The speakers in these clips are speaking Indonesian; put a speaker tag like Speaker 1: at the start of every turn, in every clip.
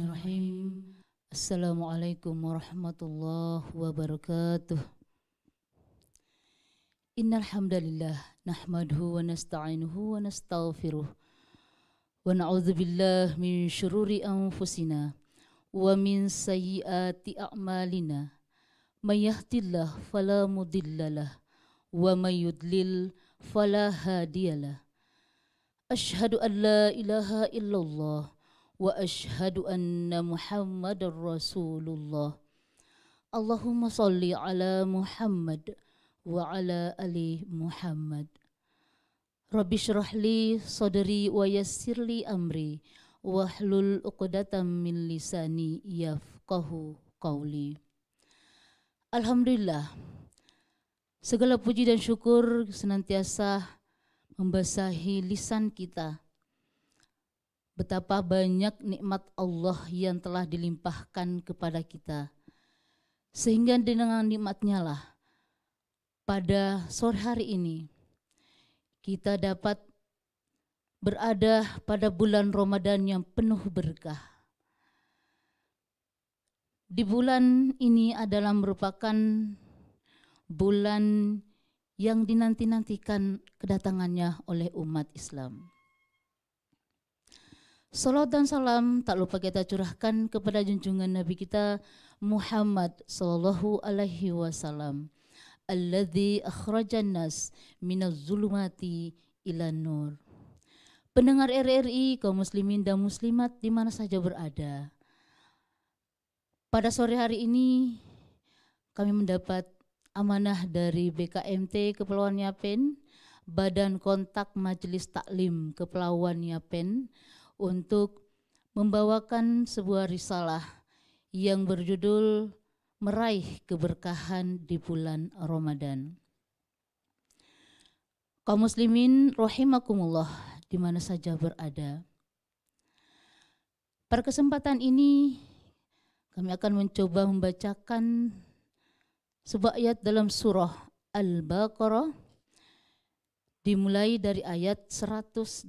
Speaker 1: Bismillahirrahmanirrahim. Assalamualaikum warahmatullahi wabarakatuh. Innal hamdalillah nahmaduhu wa nasta'inuhu wa nastaghfiruh. Wa na'udzu billahi min shururi anfusina wa min sayyiati a'malina. May yahdihillahu fala mudhillalah wa may yudlil fala hadiyalah. Ashhadu an la ilaha illallah واشهد ان محمد رسول الله اللهم صل على محمد وعلى ال محمد رب اشرح لي صدري ويسر لي امري واحلل عقدة من lisani yafqahu qawli لله، segala puji dan syukur senantiasa membasahi lisan kita betapa banyak nikmat Allah yang telah dilimpahkan kepada kita. Sehingga dengan nikmatnya lah pada sore hari ini kita dapat berada pada bulan Ramadan yang penuh berkah. Di bulan ini adalah merupakan bulan yang dinanti-nantikan kedatangannya oleh umat Islam. Salat dan salam tak lupa kita curahkan kepada junjungan Nabi kita Muhammad sallallahu alaihi wasallam Alladhi akhrajan nas minaz zulumati ila nur. Pendengar RRI, kaum muslimin dan muslimat di mana saja berada. Pada sore hari ini kami mendapat amanah dari BKMT Kepulauan Yapen, Badan Kontak Majelis Taklim Kepulauan Yapen untuk membawakan sebuah risalah yang berjudul Meraih Keberkahan di Bulan Ramadan. Kaum muslimin rahimakumullah di mana saja berada. Pada kesempatan ini kami akan mencoba membacakan sebuah ayat dalam surah Al-Baqarah dimulai dari ayat 185.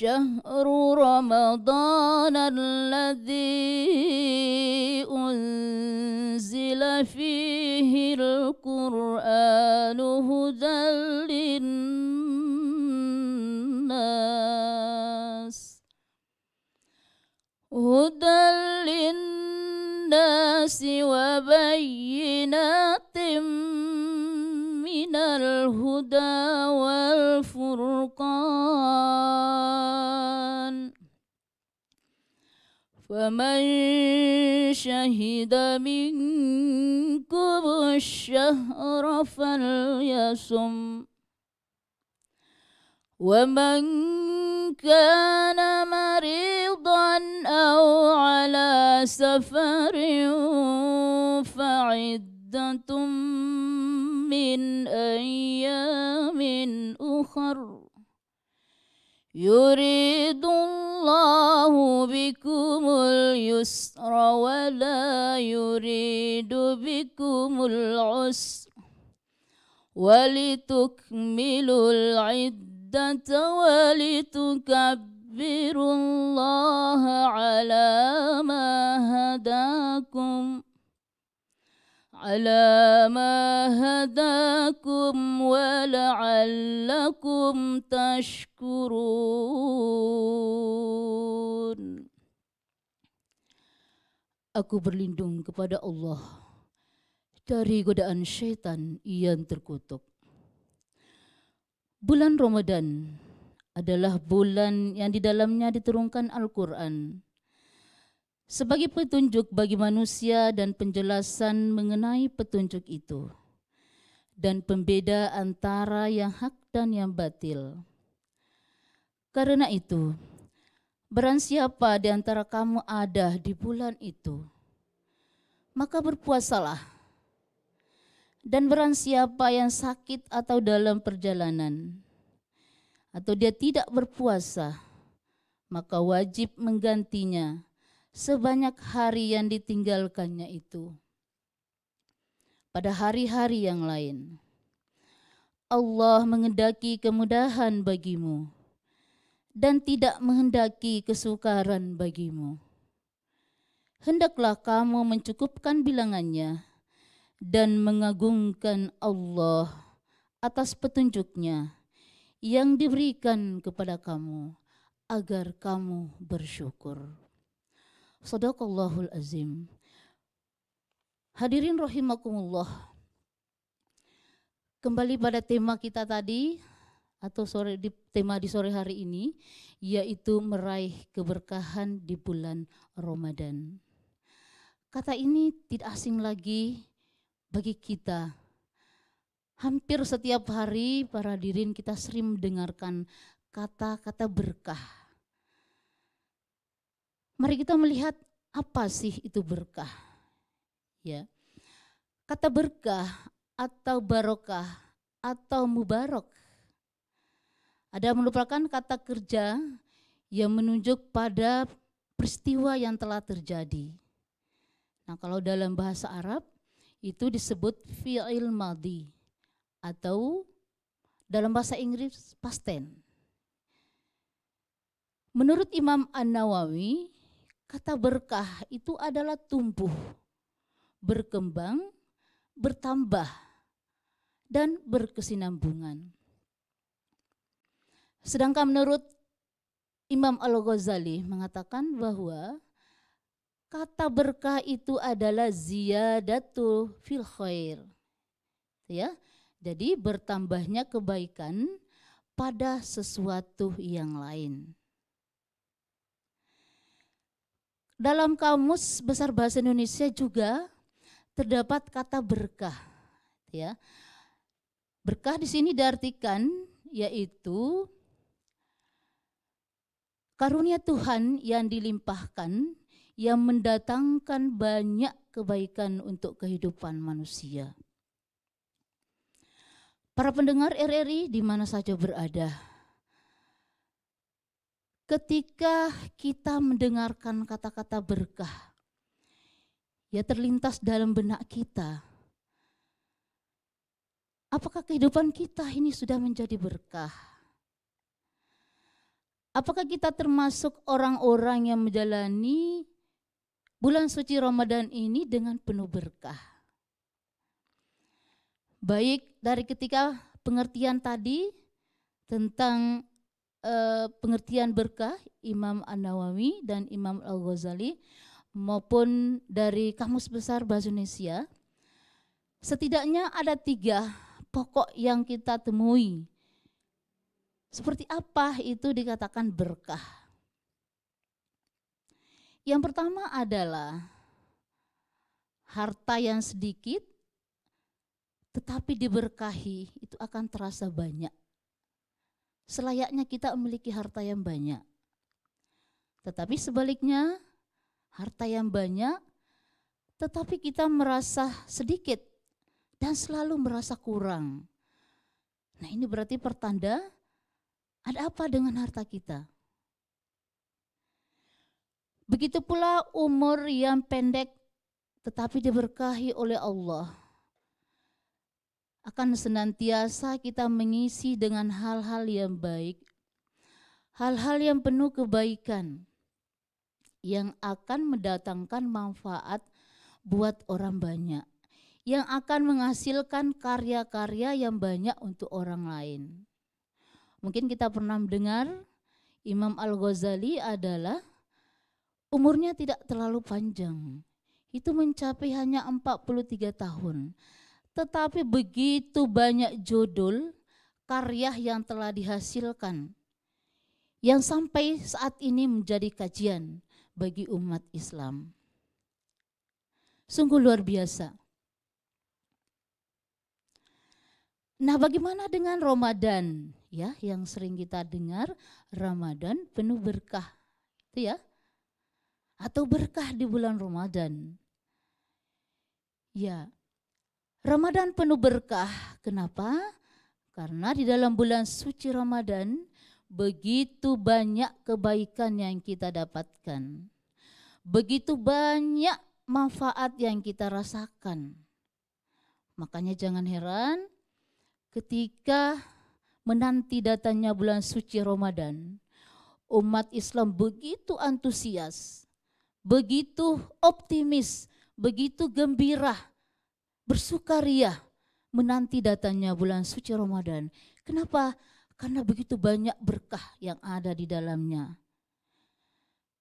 Speaker 1: شهر رمضان الذي أنزل فيه القرآن هدى للناس هدى للناس وبينات من الهدى والفرقان فمن شهد منكم الشهر فليصم ومن كان مريضا أو على سفر فعدة من أيام أخر يريد الله بكم اليسر ولا يريد بكم العسر ولتكملوا العدة ولتكبروا الله على ما هداكم على ما هداكم ولعلكم تشكرون Aku berlindung kepada Allah dari godaan syaitan yang terkutuk. Bulan Ramadan adalah bulan yang di dalamnya diturunkan Al-Quran sebagai petunjuk bagi manusia dan penjelasan mengenai petunjuk itu dan pembeda antara yang hak dan yang batil. Karena itu, Barang siapa di antara kamu ada di bulan itu, maka berpuasalah. Dan barang siapa yang sakit atau dalam perjalanan, atau dia tidak berpuasa, maka wajib menggantinya sebanyak hari yang ditinggalkannya itu. Pada hari-hari yang lain, Allah mengendaki kemudahan bagimu dan tidak menghendaki kesukaran bagimu. Hendaklah kamu mencukupkan bilangannya dan mengagungkan Allah atas petunjuknya yang diberikan kepada kamu agar kamu bersyukur. Sadaqallahul azim. Hadirin rahimakumullah. Kembali pada tema kita tadi, atau sore di, tema di sore hari ini yaitu meraih keberkahan di bulan Ramadan. Kata ini tidak asing lagi bagi kita. Hampir setiap hari para dirin kita sering mendengarkan kata-kata berkah. Mari kita melihat apa sih itu berkah. Ya. Kata berkah atau barokah atau mubarok ada merupakan kata kerja yang menunjuk pada peristiwa yang telah terjadi. Nah, kalau dalam bahasa Arab itu disebut fi'il madi atau dalam bahasa Inggris past tense. Menurut Imam An-Nawawi, kata berkah itu adalah tumbuh, berkembang, bertambah, dan berkesinambungan. Sedangkan menurut Imam Al-Ghazali mengatakan bahwa kata berkah itu adalah ziyadatu fil khair. Ya. Jadi bertambahnya kebaikan pada sesuatu yang lain. Dalam kamus besar bahasa Indonesia juga terdapat kata berkah. Ya. Berkah di sini diartikan yaitu karunia Tuhan yang dilimpahkan yang mendatangkan banyak kebaikan untuk kehidupan manusia. Para pendengar RRI di mana saja berada, ketika kita mendengarkan kata-kata berkah, ya terlintas dalam benak kita, apakah kehidupan kita ini sudah menjadi berkah? Apakah kita termasuk orang-orang yang menjalani bulan suci Ramadan ini dengan penuh berkah? Baik dari ketika pengertian tadi tentang e, pengertian berkah Imam An-Nawawi dan Imam Al-Ghazali maupun dari Kamus Besar Bahasa Indonesia, setidaknya ada tiga pokok yang kita temui seperti apa itu dikatakan berkah? Yang pertama adalah harta yang sedikit tetapi diberkahi itu akan terasa banyak. Selayaknya kita memiliki harta yang banyak. Tetapi sebaliknya harta yang banyak tetapi kita merasa sedikit dan selalu merasa kurang. Nah, ini berarti pertanda ada apa dengan harta kita? Begitu pula umur yang pendek tetapi diberkahi oleh Allah. Akan senantiasa kita mengisi dengan hal-hal yang baik, hal-hal yang penuh kebaikan yang akan mendatangkan manfaat buat orang banyak, yang akan menghasilkan karya-karya yang banyak untuk orang lain. Mungkin kita pernah mendengar Imam Al-Ghazali adalah umurnya tidak terlalu panjang. Itu mencapai hanya 43 tahun. Tetapi begitu banyak judul karya yang telah dihasilkan yang sampai saat ini menjadi kajian bagi umat Islam. Sungguh luar biasa. Nah, bagaimana dengan Ramadan? ya yang sering kita dengar Ramadan penuh berkah itu ya atau berkah di bulan Ramadan ya Ramadan penuh berkah kenapa karena di dalam bulan suci Ramadan begitu banyak kebaikan yang kita dapatkan begitu banyak manfaat yang kita rasakan makanya jangan heran ketika menanti datangnya bulan suci Ramadan, umat Islam begitu antusias, begitu optimis, begitu gembira, bersukaria menanti datangnya bulan suci Ramadan. Kenapa? Karena begitu banyak berkah yang ada di dalamnya.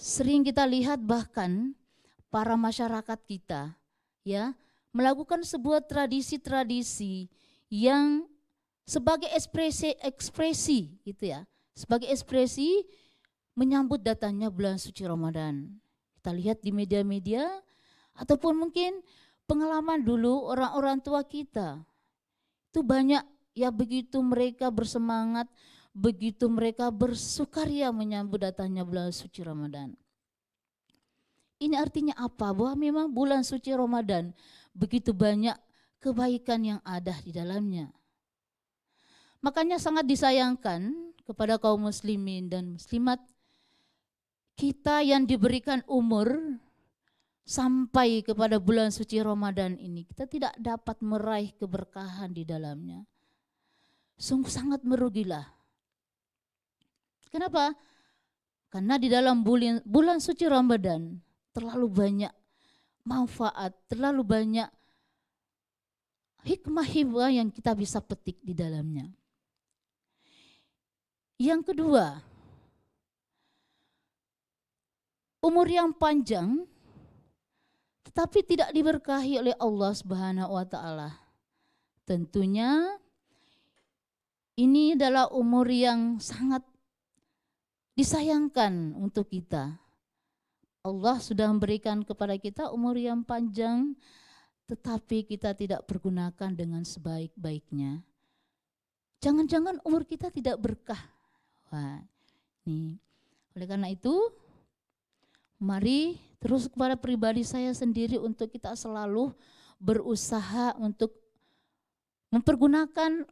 Speaker 1: Sering kita lihat bahkan para masyarakat kita ya melakukan sebuah tradisi-tradisi yang sebagai ekspresi ekspresi gitu ya. Sebagai ekspresi menyambut datangnya bulan suci Ramadan. Kita lihat di media-media ataupun mungkin pengalaman dulu orang-orang tua kita. Itu banyak ya begitu mereka bersemangat, begitu mereka bersukaria menyambut datangnya bulan suci Ramadan. Ini artinya apa? Bahwa memang bulan suci Ramadan begitu banyak kebaikan yang ada di dalamnya. Makanya sangat disayangkan kepada kaum muslimin dan muslimat kita yang diberikan umur sampai kepada bulan suci Ramadan ini kita tidak dapat meraih keberkahan di dalamnya. Sungguh sangat merugilah. Kenapa? Karena di dalam bulan, bulan suci Ramadan terlalu banyak manfaat, terlalu banyak hikmah-hikmah yang kita bisa petik di dalamnya. Yang kedua, umur yang panjang tetapi tidak diberkahi oleh Allah Subhanahu wa taala. Tentunya ini adalah umur yang sangat disayangkan untuk kita. Allah sudah memberikan kepada kita umur yang panjang tetapi kita tidak pergunakan dengan sebaik-baiknya. Jangan-jangan umur kita tidak berkah Nih. Oleh karena itu, mari terus kepada pribadi saya sendiri untuk kita selalu berusaha untuk mempergunakan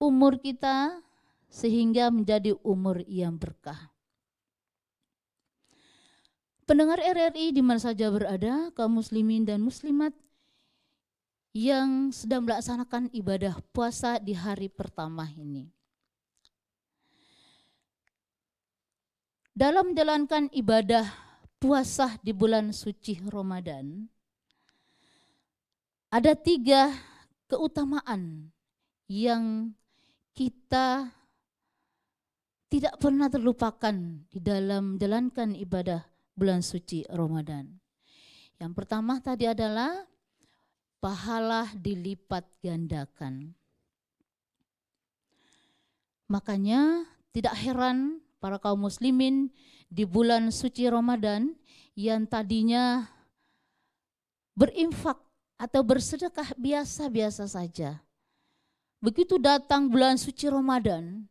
Speaker 1: umur kita sehingga menjadi umur yang berkah. Pendengar RRI di mana saja berada, kaum muslimin dan muslimat yang sedang melaksanakan ibadah puasa di hari pertama ini. dalam menjalankan ibadah puasa di bulan suci Ramadan, ada tiga keutamaan yang kita tidak pernah terlupakan di dalam menjalankan ibadah bulan suci Ramadan. Yang pertama tadi adalah pahala dilipat gandakan. Makanya tidak heran para kaum muslimin di bulan suci Ramadan yang tadinya berinfak atau bersedekah biasa-biasa saja. Begitu datang bulan suci Ramadan,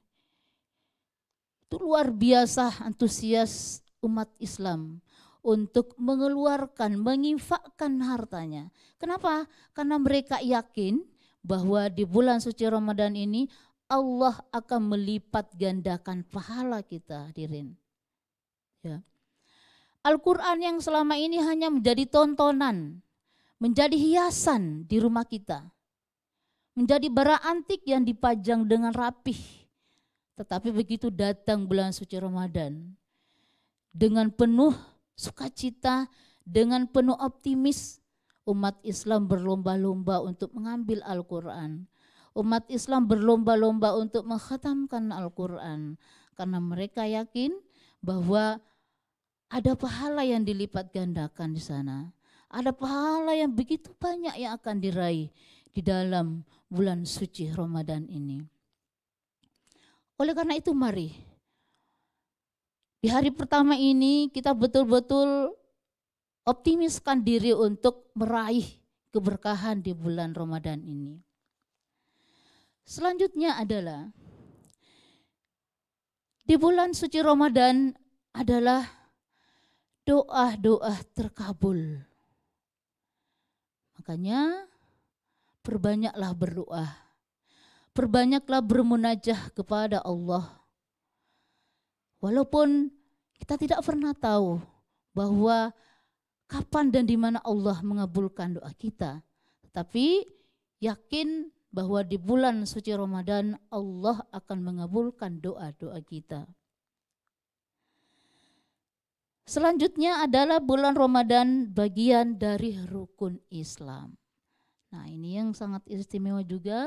Speaker 1: itu luar biasa antusias umat Islam untuk mengeluarkan, menginfakkan hartanya. Kenapa? Karena mereka yakin bahwa di bulan suci Ramadan ini Allah akan melipat gandakan pahala kita, Dirin. Ya. Al-Quran yang selama ini hanya menjadi tontonan, menjadi hiasan di rumah kita, menjadi bara antik yang dipajang dengan rapih. Tetapi begitu datang bulan suci Ramadan, dengan penuh sukacita, dengan penuh optimis, umat Islam berlomba-lomba untuk mengambil Al-Quran, Umat Islam berlomba-lomba untuk menghatamkan Al-Quran karena mereka yakin bahwa ada pahala yang dilipat gandakan di sana. Ada pahala yang begitu banyak yang akan diraih di dalam bulan suci Ramadan ini. Oleh karena itu mari di hari pertama ini kita betul-betul optimiskan diri untuk meraih keberkahan di bulan Ramadan ini. Selanjutnya adalah di bulan suci Ramadan adalah doa-doa terkabul. Makanya perbanyaklah berdoa. Perbanyaklah bermunajah kepada Allah. Walaupun kita tidak pernah tahu bahwa kapan dan di mana Allah mengabulkan doa kita. Tetapi yakin bahwa di bulan suci Ramadan Allah akan mengabulkan doa-doa kita. Selanjutnya adalah bulan Ramadan bagian dari rukun Islam. Nah, ini yang sangat istimewa juga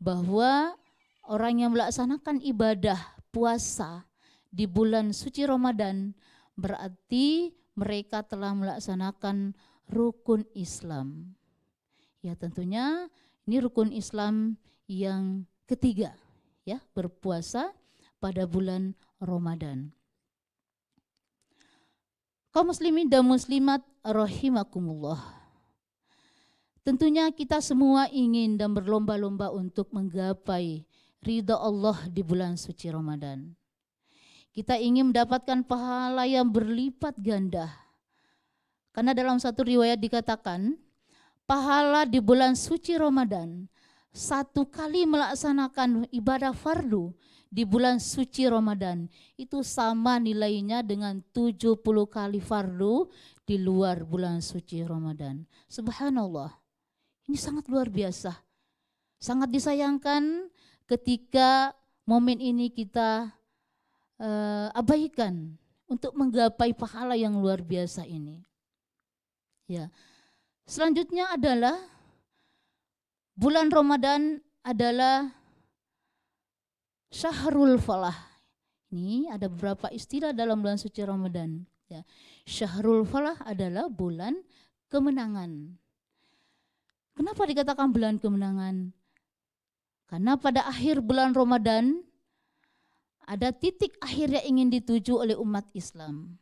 Speaker 1: bahwa orang yang melaksanakan ibadah puasa di bulan suci Ramadan berarti mereka telah melaksanakan rukun Islam. Ya, tentunya ini rukun Islam yang ketiga, ya, berpuasa pada bulan Ramadan. Kaum muslimin dan muslimat rahimakumullah. Tentunya kita semua ingin dan berlomba-lomba untuk menggapai ridha Allah di bulan suci Ramadan. Kita ingin mendapatkan pahala yang berlipat ganda. Karena dalam satu riwayat dikatakan, pahala di bulan suci Ramadan, satu kali melaksanakan ibadah fardu di bulan suci Ramadan itu sama nilainya dengan 70 kali fardu di luar bulan suci Ramadan. Subhanallah. Ini sangat luar biasa. Sangat disayangkan ketika momen ini kita uh, abaikan untuk menggapai pahala yang luar biasa ini. Ya. Selanjutnya adalah bulan Ramadan adalah syahrul falah. Ini ada beberapa istilah dalam bulan suci Ramadan. Ya. Syahrul falah adalah bulan kemenangan. Kenapa dikatakan bulan kemenangan? Karena pada akhir bulan Ramadan ada titik akhir yang ingin dituju oleh umat Islam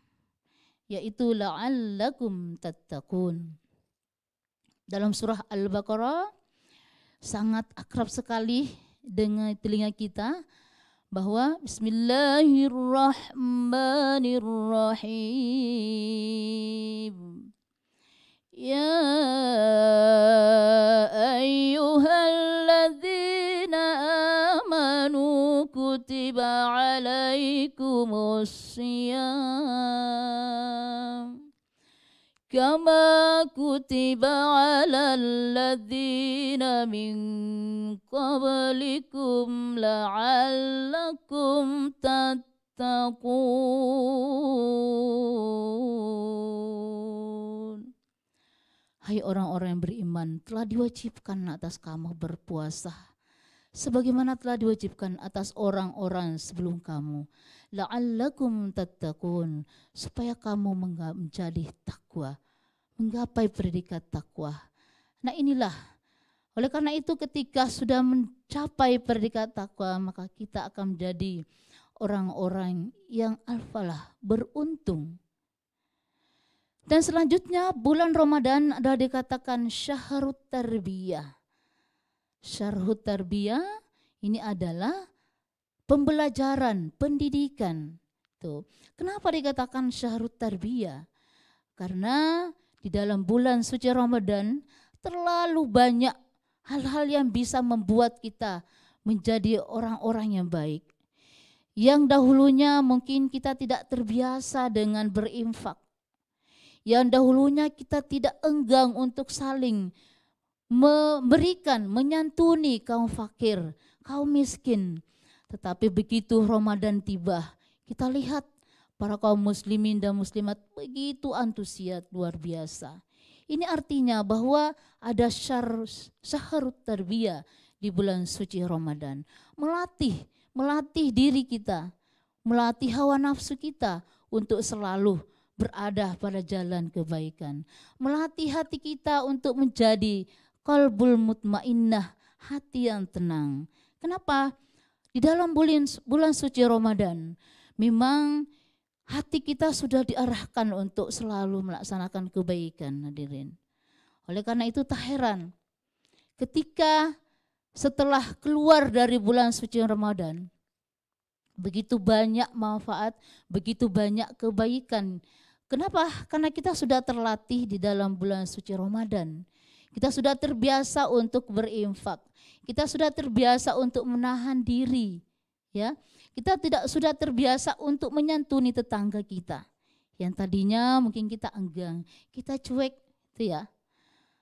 Speaker 1: yaitu la'allakum tattaqun dalam surah Al-Baqarah sangat akrab sekali dengan telinga kita bahwa Bismillahirrahmanirrahim Ya ayyuhalladzina amanu kutiba alaikumus siyam كما كتب على الذين من قبلكم لعلكم تتقون Hai orang-orang yang beriman, telah diwajibkan atas kamu berpuasa sebagaimana telah diwajibkan atas orang-orang sebelum kamu. La'allakum tattaqun, supaya kamu menjadi takwa, menggapai predikat takwa. Nah inilah, oleh karena itu ketika sudah mencapai predikat takwa, maka kita akan menjadi orang-orang yang alfalah, beruntung. Dan selanjutnya bulan Ramadan adalah dikatakan syahrut tarbiyah syarhut tarbiyah ini adalah pembelajaran, pendidikan. Tuh. Kenapa dikatakan syahrut tarbiyah? Karena di dalam bulan suci Ramadan terlalu banyak hal-hal yang bisa membuat kita menjadi orang-orang yang baik. Yang dahulunya mungkin kita tidak terbiasa dengan berinfak. Yang dahulunya kita tidak enggang untuk saling memberikan, menyantuni kaum fakir, kaum miskin. Tetapi begitu Ramadan tiba, kita lihat para kaum muslimin dan muslimat begitu antusias luar biasa. Ini artinya bahwa ada syahrut tarbiyah di bulan suci Ramadan. Melatih, melatih diri kita, melatih hawa nafsu kita untuk selalu berada pada jalan kebaikan. Melatih hati kita untuk menjadi kolbul mutmainnah, hati yang tenang. Kenapa? Di dalam bulan, bulan suci Ramadan, memang hati kita sudah diarahkan untuk selalu melaksanakan kebaikan hadirin. Oleh karena itu tak heran ketika setelah keluar dari bulan suci Ramadan begitu banyak manfaat, begitu banyak kebaikan. Kenapa? Karena kita sudah terlatih di dalam bulan suci Ramadan. Kita sudah terbiasa untuk berinfak. Kita sudah terbiasa untuk menahan diri, ya. Kita tidak sudah terbiasa untuk menyantuni tetangga kita. Yang tadinya mungkin kita enggan, kita cuek, itu ya.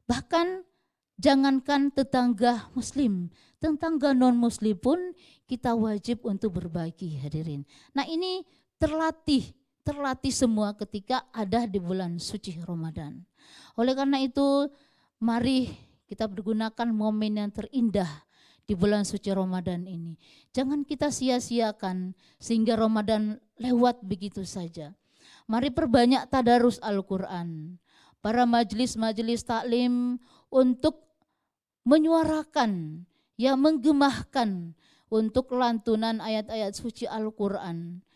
Speaker 1: Bahkan jangankan tetangga muslim, tetangga non-muslim pun kita wajib untuk berbagi hadirin. Nah ini terlatih, terlatih semua ketika ada di bulan suci Ramadan. Oleh karena itu Mari kita bergunakan momen yang terindah di bulan suci Ramadan ini. Jangan kita sia-siakan sehingga Ramadan lewat begitu saja. Mari perbanyak tadarus Al-Quran. Para majelis-majelis taklim untuk menyuarakan, ya menggemahkan untuk lantunan ayat-ayat suci Al-Quran.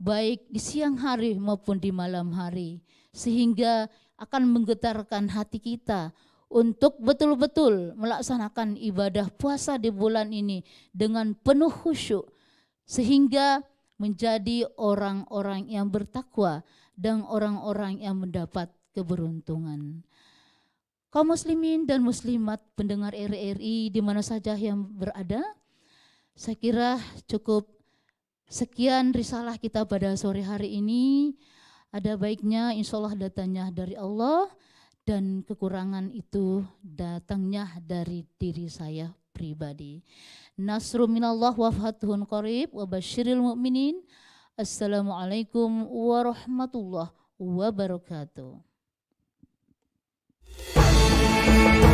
Speaker 1: Baik di siang hari maupun di malam hari. Sehingga akan menggetarkan hati kita untuk betul-betul melaksanakan ibadah puasa di bulan ini dengan penuh khusyuk sehingga menjadi orang-orang yang bertakwa dan orang-orang yang mendapat keberuntungan. Kaum muslimin dan muslimat pendengar RRI di mana saja yang berada, saya kira cukup sekian risalah kita pada sore hari ini. Ada baiknya insya Allah datanya dari Allah dan kekurangan itu datangnya dari diri saya pribadi. Nasru minallah wa fathun qarib wa basyiril mu'minin. Assalamualaikum warahmatullahi wabarakatuh.